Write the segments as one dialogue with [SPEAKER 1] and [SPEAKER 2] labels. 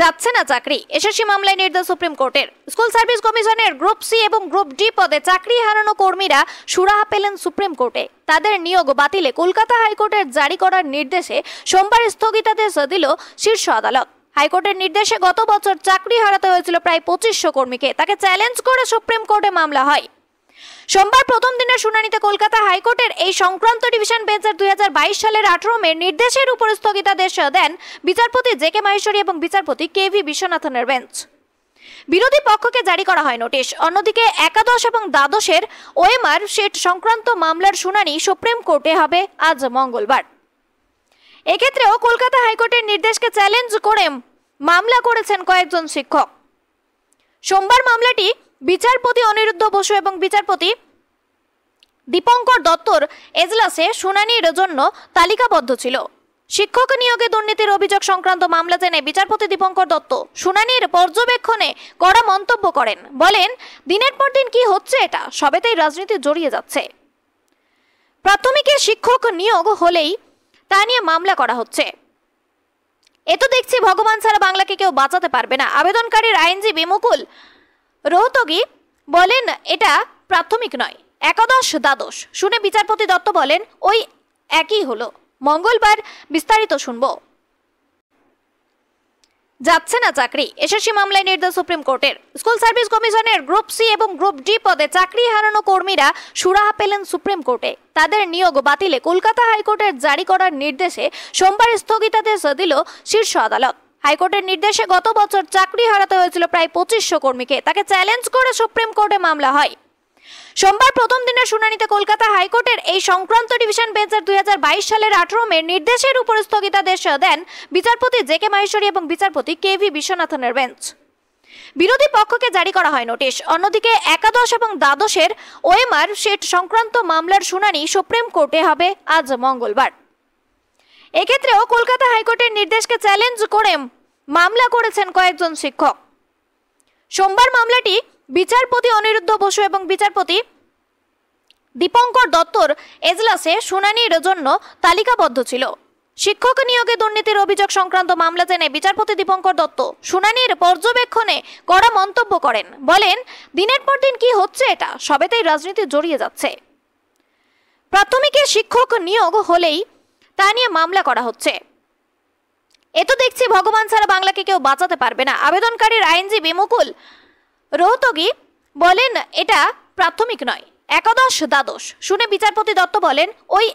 [SPEAKER 1] যাচ্ছে না চাকরি এসএসসি মামলায় নির্দেশ সুপ্রিম কোর্টের স্কুল সার্ভিস কমিশনের গ্রুপ সি এবং গ্রুপ ডি পদে চাকরি হারানো কর্মীরা সুরাহা পেলেন সুপ্রিম কোর্টে তাদের নিয়োগ বাতিলে কলকাতা হাইকোর্টের জারি করার নির্দেশে সোমবার স্থগিতাদেশ দিল শীর্ষ আদালত হাইকোর্টের নির্দেশে গত বছর চাকরি হারাতে হয়েছিল প্রায় পঁচিশশো কর্মীকে তাকে চ্যালেঞ্জ করে সুপ্রিম কোর্টে মামলা হয় সোমবার প্রথম দিনের শুনানিতে কলকাতা হাইকোর্টের এই সংক্রান্ত ডিভিশন বেঞ্চের দুই সালের আঠারো মে নির্দেশের উপর স্থগিতাদেশ দেন বিচারপতি জে কে মাহেশ্বরী এবং বিচারপতি কে ভি বিশ্বনাথনের বেঞ্চ বিরোধী পক্ষকে জারি করা হয় নোটিশ অন্যদিকে একাদশ এবং দ্বাদশের ওএমআর সেট সংক্রান্ত মামলার শুনানি সুপ্রিম কোর্টে হবে আজ মঙ্গলবার এক্ষেত্রেও কলকাতা হাইকোর্টের নির্দেশকে চ্যালেঞ্জ করে মামলা করেছেন কয়েকজন শিক্ষক সোমবার মামলাটি বিচারপতি অনিরুদ্ধ বসু এবং বিচারপতি দীপঙ্কর দত্তর এজলাসে শুনানির জন্য তালিকাবদ্ধ ছিল শিক্ষক নিয়োগে দুর্নীতির অভিযোগ সংক্রান্ত মামলা জেনে বিচারপতি দীপঙ্কর দত্ত শুনানির পর্যবেক্ষণে কড়া মন্তব্য করেন বলেন দিনের পর দিন কি হচ্ছে এটা সবেতেই রাজনীতি জড়িয়ে যাচ্ছে প্রাথমিকে শিক্ষক নিয়োগ হলেই তা নিয়ে মামলা করা হচ্ছে এ তো দেখছি ভগবান ছাড়া বাংলাকে কেউ বাঁচাতে পারবে না আবেদনকারীর আইনজীবী মুকুল রোহতগি বলেন এটা প্রাথমিক নয় একাদশ দ্বাদশ শুনে বিচারপতি দত্ত বলেন ওই একই হলো মঙ্গলবার বিস্তারিত শুনব যাচ্ছে না চাকরি এসএসসি মামলায় নির্দেশ সুপ্রিম কোর্টের স্কুল সার্ভিস কমিশনের গ্রুপ সি এবং গ্রুপ ডি পদে চাকরি হারানো কর্মীরা সুরাহা পেলেন সুপ্রিম কোর্টে তাদের নিয়োগ বাতিলে কলকাতা হাইকোর্টের জারি করার নির্দেশে সোমবার স্থগিতাদেশ দিল শীর্ষ আদালত হাইকোর্টের নির্দেশে গত বছর চাকরি হারাতে হয়েছিল প্রায় পঁচিশশো কর্মীকে তাকে চ্যালেঞ্জ করে সুপ্রিম কোর্টে মামলা হয় সোমবার প্রথম দিনের শুনানিতে কলকাতা হাইকোর্টের এই সংক্রান্ত ডিভিশন বেঞ্চের দুই হাজার বাইশ সালের আঠারো মে নির্দেশের উপর স্থগিতাদেশ দেন বিচারপতি জে কে মাহেশ্বরী এবং বিচারপতি কে ভি বিশ্বনাথনের বেঞ্চ বিরোধী পক্ষকে জারি করা হয় নোটিশ অন্যদিকে একাদশ এবং দ্বাদশের ওএমআর সেট সংক্রান্ত মামলার শুনানি সুপ্রিম কোর্টে হবে আজ মঙ্গলবার এক্ষেত্রেও কলকাতা হাইকোর্টের নির্দেশকে চ্যালেঞ্জ করে মামলা করেছেন কয়েকজন শিক্ষক সোমবার মামলাটি বিচারপতি অনিরুদ্ধ বসু এবং বিচারপতি দীপঙ্কর দত্তর এজলাসে শুনানির জন্য তালিকাবদ্ধ ছিল শিক্ষক নিয়োগে দুর্নীতির অভিযোগ সংক্রান্ত মামলা জেনে বিচারপতি দীপঙ্কর দত্ত শুনানির পর্যবেক্ষণে কড়া মন্তব্য করেন বলেন দিনের পর দিন কি হচ্ছে এটা সবেতেই রাজনীতি জড়িয়ে যাচ্ছে প্রাথমিকে শিক্ষক নিয়োগ হলেই তা নিয়ে মামলা করা হচ্ছে এ তো দেখছি ভগবান ছাড়া বাংলাকে কেউ বাঁচাতে পারবে না আবেদনকারীর আইনজীবী মুকুল রোহতগি বলেন এটা প্রাথমিক নয় একাদশ দ্বাদশ শুনে বিচারপতি দত্ত বলেন ওই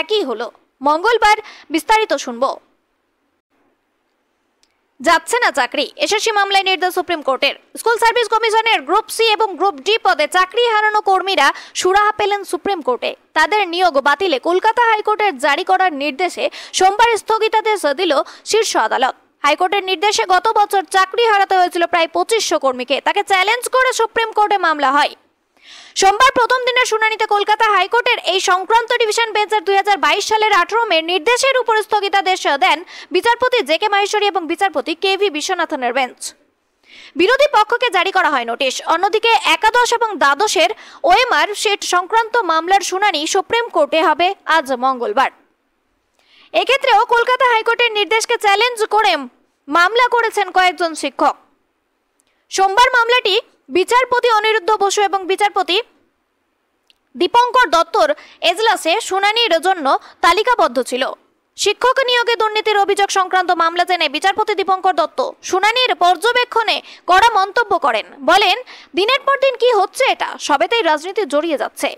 [SPEAKER 1] একই হলো মঙ্গলবার বিস্তারিত শুনবো যাচ্ছে না চাকরি এসএসসি মামলায় নির্দেশ সুপ্রিম কোর্টের স্কুল সার্ভিস কমিশনের গ্রুপ সি এবং গ্রুপ ডি পদে চাকরি হারানো কর্মীরা সুরাহা পেলেন সুপ্রিম কোর্টে তাদের নিয়োগ বাতিলে কলকাতা হাইকোর্টের জারি করার নির্দেশে সোমবার স্থগিতাদেশ দিল শীর্ষ আদালত হাইকোর্টের নির্দেশে গত বছর চাকরি হারাতে হয়েছিল প্রায় পঁচিশশো কর্মীকে তাকে চ্যালেঞ্জ করে সুপ্রিম কোর্টে মামলা হয় সোমবার প্রথম দিনের শুনানিতে কলকাতা হাইকোর্টের এই সংক্রান্ত ডিভিশন বেঞ্চের দুই সালের আঠারো মে নির্দেশের উপর স্থগিতাদেশ দেন বিচারপতি জে কে মাহেশ্বরী এবং বিচারপতি কে ভি বিশ্বনাথনের বেঞ্চ বিরোধী পক্ষকে জারি করা হয় নোটিশ অন্যদিকে একাদশ এবং দ্বাদশের ওএমআর সেট সংক্রান্ত মামলার শুনানি সুপ্রিম কোর্টে হবে আজ মঙ্গলবার এক্ষেত্রেও কলকাতা হাইকোর্টের নির্দেশকে চ্যালেঞ্জ করে মামলা করেছেন কয়েকজন শিক্ষক সোমবার মামলাটি বিচারপতি অনিরুদ্ধ বসু এবং বিচারপতি দীপঙ্কর দত্তর এজলাসে শুনানির জন্য তালিকাবদ্ধ ছিল শিক্ষক নিয়োগে দুর্নীতির অভিযোগ সংক্রান্ত মামলা জেনে বিচারপতি দীপঙ্কর দত্ত শুনানির পর্যবেক্ষণে কড়া মন্তব্য করেন বলেন দিনের পর দিন কি হচ্ছে এটা সবেতেই রাজনীতি জড়িয়ে যাচ্ছে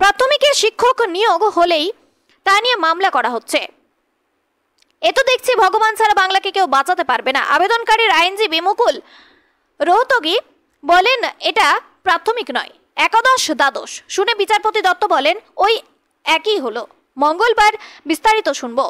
[SPEAKER 1] প্রাথমিকে শিক্ষক নিয়োগ হলেই তা নিয়ে মামলা করা হচ্ছে এ তো দেখছি ভগবান ছাড়া বাংলাকে কেউ বাঁচাতে পারবে না আবেদনকারীর আইনজীবী মুকুল রোহতগী বলেন এটা প্রাথমিক নয় একাদশ দ্বাদশ শুনে বিচারপতি দত্ত বলেন ওই একই হলো মঙ্গলবার বিস্তারিত শুনবো